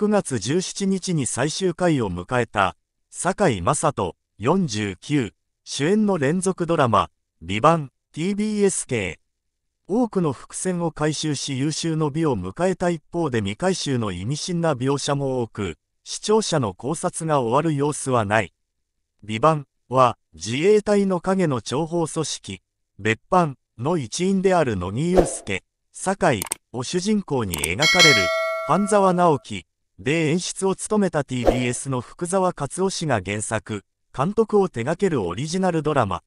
9月17日に最終回を迎えた、堺井雅人49主演の連続ドラマ、美版 TBS 系。多くの伏線を回収し優秀の美を迎えた一方で未回収の意味深な描写も多く、視聴者の考察が終わる様子はない。美版は自衛隊の影の諜報組織、別班の一員である乃木祐介、堺を主人公に描かれる、半沢直樹で演出を務めた TBS の福沢克夫氏が原作、監督を手掛けるオリジナルドラマ。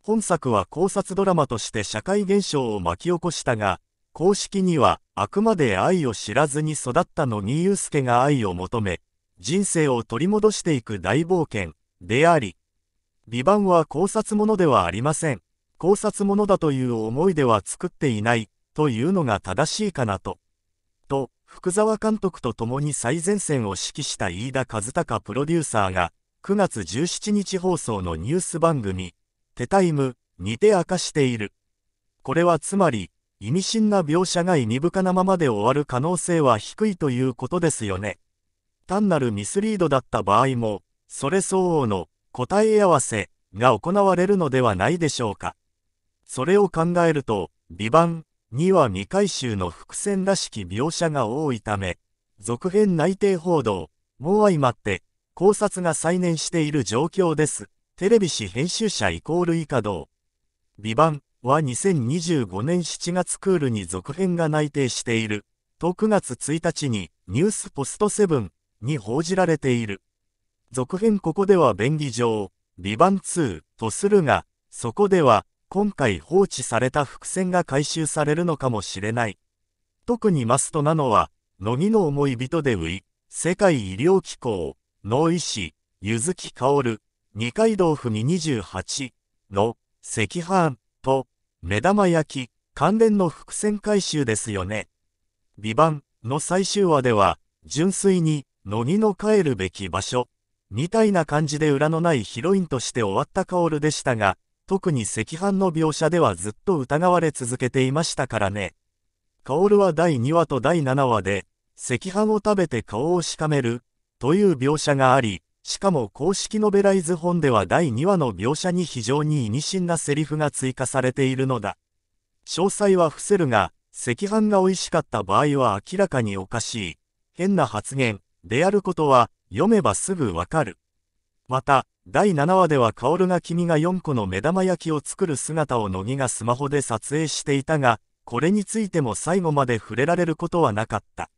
本作は考察ドラマとして社会現象を巻き起こしたが、公式にはあくまで愛を知らずに育った乃木祐介が愛を求め、人生を取り戻していく大冒険であり、美版は考察ものではありません。考察ものだという思いでは作っていないというのが正しいかなと。と、福沢監督と共に最前線を指揮した飯田和孝プロデューサーが、9月17日放送のニュース番組、テタイムにて明かしている。これはつまり、意味深な描写が意味深なままで終わる可能性は低いということですよね。単なるミスリードだった場合も、それ相応の答え合わせが行われるのではないでしょうか。それを考えると、美版、2は未回収の伏線らしき描写が多いため、続編内定報道、も相まって、考察が再燃している状況です。テレビ誌編集者イコール以下同。ビバは2025年7月クールに続編が内定している。と9月1日にニュースポストセブンに報じられている。続編ここでは便宜上、ビバ2とするが、そこでは、今回放置された伏線が回収されるのかもしれない。特にマストなのは、乃木の思い人でウィ、世界医療機構、脳医師、ゆずきかおる、二階堂ふみ28の赤飯と目玉焼き関連の伏線回収ですよね。美版の最終話では、純粋に乃木の帰るべき場所、みたいな感じで裏のないヒロインとして終わったカオルでしたが、特に赤飯の描写ではずっと疑われ続けていましたからね。薫は第2話と第7話で、赤飯を食べて顔をしかめる、という描写があり、しかも公式ノベライズ本では第2話の描写に非常に意味深なセリフが追加されているのだ。詳細は伏せるが、赤飯が美味しかった場合は明らかにおかしい。変な発言であることは読めばすぐわかる。また、第7話では薫が君が4個の目玉焼きを作る姿を乃木がスマホで撮影していたが、これについても最後まで触れられることはなかった。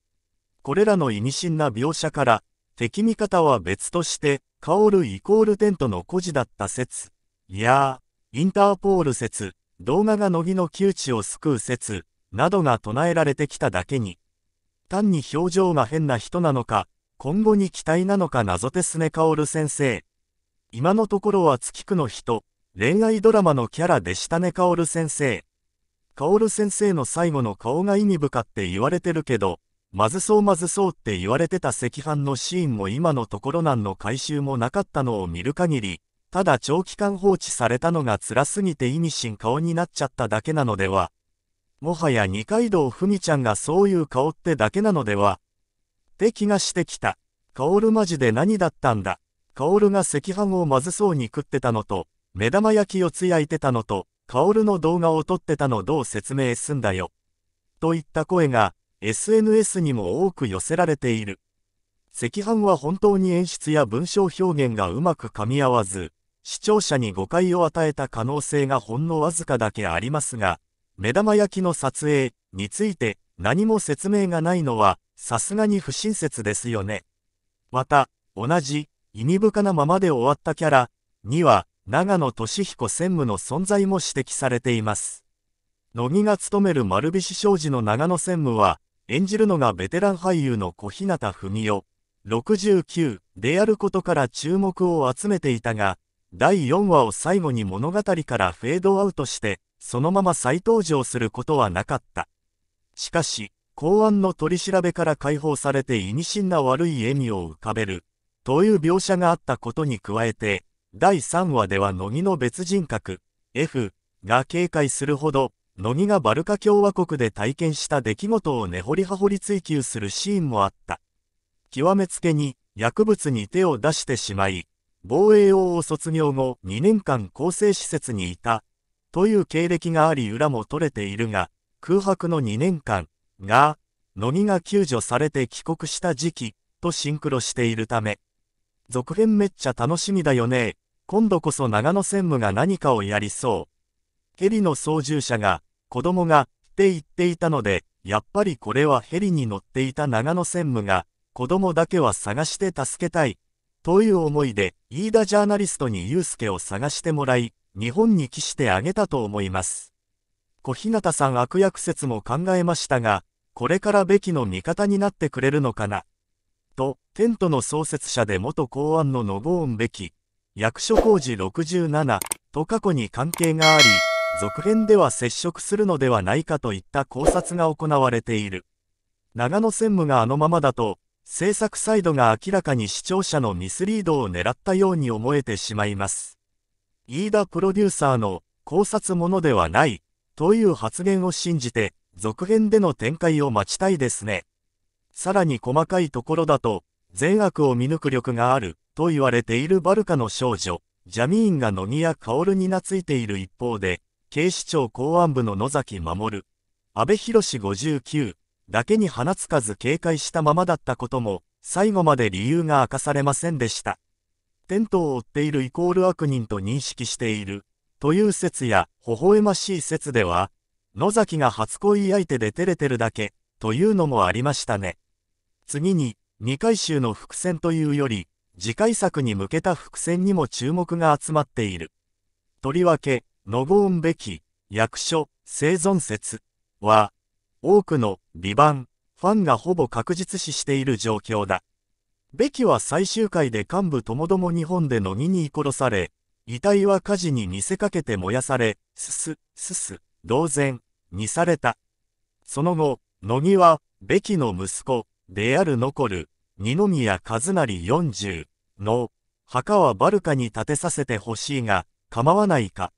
これらの意味深な描写から、敵味方は別として、薫イコールテントの孤児だった説、いやー、インターポール説、動画が乃木の窮地を救う説、などが唱えられてきただけに、単に表情が変な人なのか、今後に期待なのか謎ですね薫先生。今のところは月区の人、恋愛ドラマのキャラでしたね薫先生。薫先生の最後の顔が意味深って言われてるけど、まずそうまずそうって言われてた赤飯のシーンも今のところ何の回収もなかったのを見る限り、ただ長期間放置されたのが辛すぎて意味深顔になっちゃっただけなのでは。もはや二階堂ふみちゃんがそういう顔ってだけなのでは、って気がしてきた。カオルマジで何だったんだ。カオルが赤飯をまずそうに食ってたのと、目玉焼きをつやいてたのと、カオルの動画を撮ってたのどう説明すんだよ。といった声が、SNS にも多く寄せられている。赤飯は本当に演出や文章表現がうまく噛み合わず、視聴者に誤解を与えた可能性がほんのわずかだけありますが、目玉焼きの撮影について何も説明がないのは、さすがに不親切ですよね。また、同じ、意味深なままで終わったキャラには、長野俊彦専務の存在も指摘されています。乃木が務める丸菱商事の長野専務は、演じるのがベテラン俳優の小日向文世、69であることから注目を集めていたが、第4話を最後に物語からフェードアウトして、そのまま再登場することはなかった。しかし、公安の取り調べから解放されて意味深な悪い笑みを浮かべる、という描写があったことに加えて、第3話では乃木の別人格、F が警戒するほど、乃木がバルカ共和国で体験した出来事を根掘り葉掘り追求するシーンもあった。極めつけに、薬物に手を出してしまい、防衛王を卒業後2年間更生施設にいた、という経歴があり裏も取れているが、空白の2年間、が、乃木が救助されて帰国した時期とシンクロしているため、続編めっちゃ楽しみだよね。今度こそ長野専務が何かをやりそう。ヘリの操縦者が、子供が、って言っていたので、やっぱりこれはヘリに乗っていた長野専務が、子供だけは探して助けたい。という思いで、飯田ジャーナリストにユースケを探してもらい、日本に帰してあげたと思います。小日向さん悪役説も考えましたが、これからべきの味方になってくれるのかな。と、テントの創設者で元公安のノゴーンべき、役所工事67と過去に関係があり、続編では接触するのではないかといった考察が行われている。長野専務があのままだと、制作サイドが明らかに視聴者のミスリードを狙ったように思えてしまいます。飯田プロデューサーの考察ものではないという発言を信じて、続編での展開を待ちたいですね。さらに細かいところだと、善悪を見抜く力がある、と言われているバルカの少女、ジャミーンが乃木や薫に懐いている一方で、警視庁公安部の野崎守、安倍博59だけに放つかず警戒したままだったことも、最後まで理由が明かされませんでした。テントを追っているイコール悪人と認識している。という説や、微笑ましい説では、野崎が初恋相手で照れてるだけ、というのもありましたね。次に、未回収の伏線というより、次回作に向けた伏線にも注目が集まっている。とりわけ、ノゴーンべき、役所、生存説は、多くの、美版、ファンがほぼ確実視している状況だ。べきは最終回で幹部ともども日本で乃木に殺され、遺体は火事に見せかけて燃やされ、すす、すす、同然、にされた。その後、乃木は、べきの息子、である残る、二宮和成四十、の、墓はバルカに建てさせてほしいが、構わないか。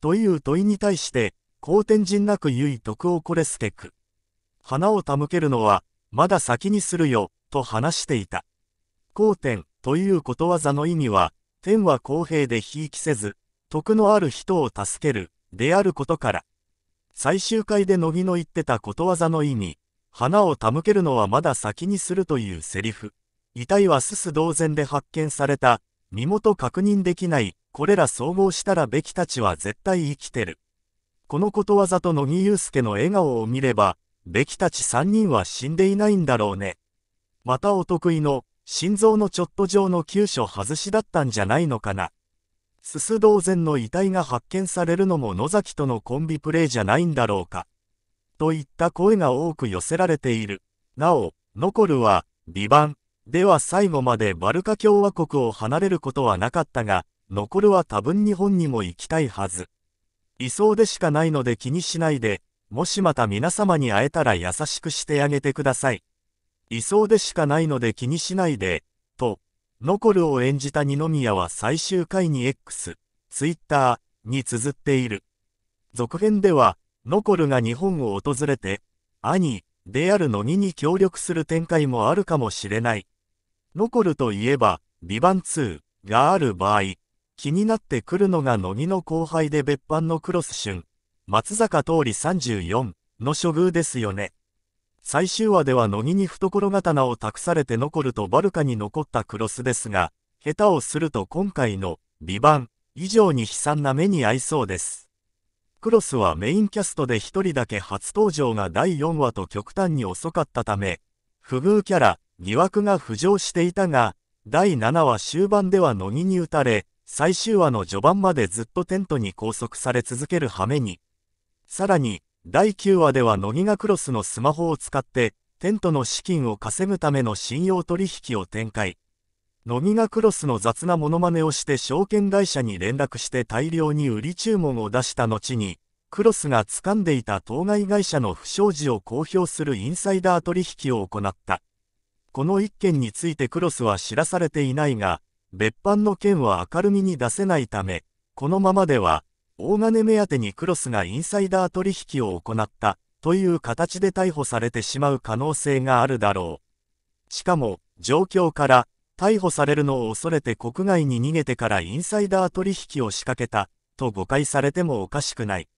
という問いに対して、好天神なく唯い徳をこれすけく。花を手向けるのは、まだ先にするよ、と話していた。好天ということわざの意味は、天は公平でひいきせず、徳のある人を助ける、であることから。最終回で乃木の言ってたことわざの意味、花を手向けるのはまだ先にするというセリフ。遺体はすす同然で発見された、身元確認できない、これら総合したらべきたちは絶対生きてる。このことわざと乃木祐介の笑顔を見れば、べきたち3人は死んでいないんだろうね。またお得意の、心臓のちょっと上の急所外しだったんじゃないのかな。すす同然の遺体が発見されるのも野崎とのコンビプレイじゃないんだろうか。といった声が多く寄せられている。なお、残るは、は、バン。では最後までバルカ共和国を離れることはなかったが、残るは多分日本にも行きたいはず。いそうでしかないので気にしないで、もしまた皆様に会えたら優しくしてあげてください。いそうでしかないので気にしないで、と、ノコルを演じた二宮は最終回に X、Twitter に綴っている。続編では、ノコルが日本を訪れて、兄、である乃木に協力する展開もあるかもしれない。ノコルといえば、ビバン2がある場合、気になってくるのが乃木の後輩で別班のクロス春、松坂桃李34の処遇ですよね。最終話では乃木に懐刀を託されて残るとバルカに残ったクロスですが、下手をすると今回の美版以上に悲惨な目に遭いそうです。クロスはメインキャストで一人だけ初登場が第4話と極端に遅かったため、不遇キャラ、疑惑が浮上していたが、第7話終盤では乃木に打たれ、最終話の序盤までずっとテントに拘束され続ける羽目に。さらに、第9話では乃木がクロスのスマホを使ってテントの資金を稼ぐための信用取引を展開乃木がクロスの雑なモノマネをして証券会社に連絡して大量に売り注文を出した後にクロスが掴んでいた当該会社の不祥事を公表するインサイダー取引を行ったこの1件についてクロスは知らされていないが別班の件は明るみに出せないためこのままでは大金目当てにクロスがインサイダー取引を行ったという形で逮捕されてしまう可能性があるだろう。しかも、状況から逮捕されるのを恐れて国外に逃げてからインサイダー取引を仕掛けたと誤解されてもおかしくない。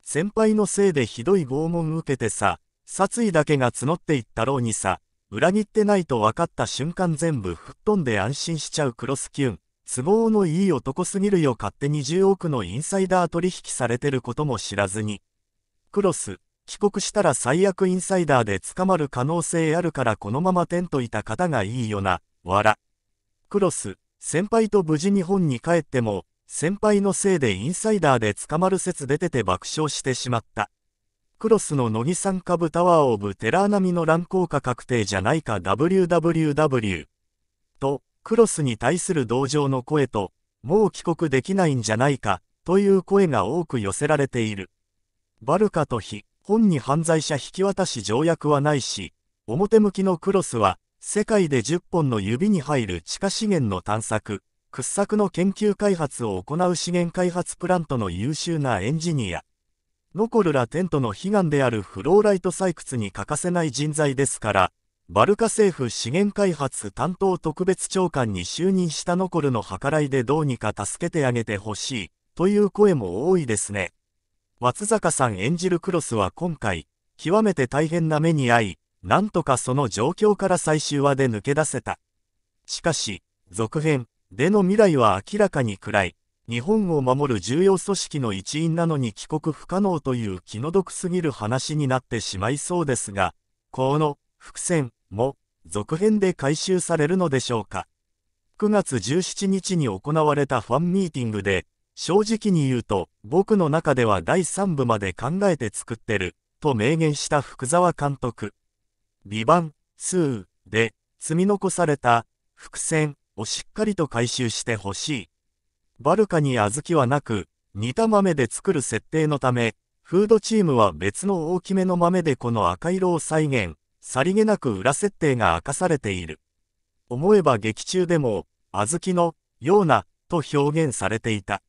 先輩のせいでひどい拷問受けてさ、殺意だけが募っていったろうにさ、裏切ってないと分かった瞬間全部吹っ飛んで安心しちゃうクロスキュン。都合のいい男すぎるよ勝手20億のインサイダー取引されてることも知らずに。クロス、帰国したら最悪インサイダーで捕まる可能性あるからこのままテンといた方がいいよな、わら。クロス、先輩と無事日本に帰っても、先輩のせいでインサイダーで捕まる説出てて爆笑してしまった。クロスの乃木参加部タワーオブテラー並みの乱高下確定じゃないか WWW。と、クロスに対する同情の声と、もう帰国できないんじゃないか、という声が多く寄せられている。バルカと非、本に犯罪者引き渡し条約はないし、表向きのクロスは、世界で10本の指に入る地下資源の探索、掘削の研究開発を行う資源開発プラントの優秀なエンジニア、残るらラテントの悲願であるフローライト採掘に欠かせない人材ですから、バルカ政府資源開発担当特別長官に就任したノコルの計らいでどうにか助けてあげてほしい、という声も多いですね。松坂さん演じるクロスは今回、極めて大変な目に遭い、なんとかその状況から最終話で抜け出せた。しかし、続編での未来は明らかに暗い、日本を守る重要組織の一員なのに帰国不可能という気の毒すぎる話になってしまいそうですが、この伏線も、続編で回収されるのでしょうか。9月17日に行われたファンミーティングで、正直に言うと、僕の中では第3部まで考えて作ってる、と明言した福沢監督。美版2で、積み残された、伏線をしっかりと回収してほしい。バルカに小豆はなく、煮た豆で作る設定のため、フードチームは別の大きめの豆でこの赤色を再現、さりげなく裏設定が明かされている。思えば劇中でも、小豆の、ような、と表現されていた。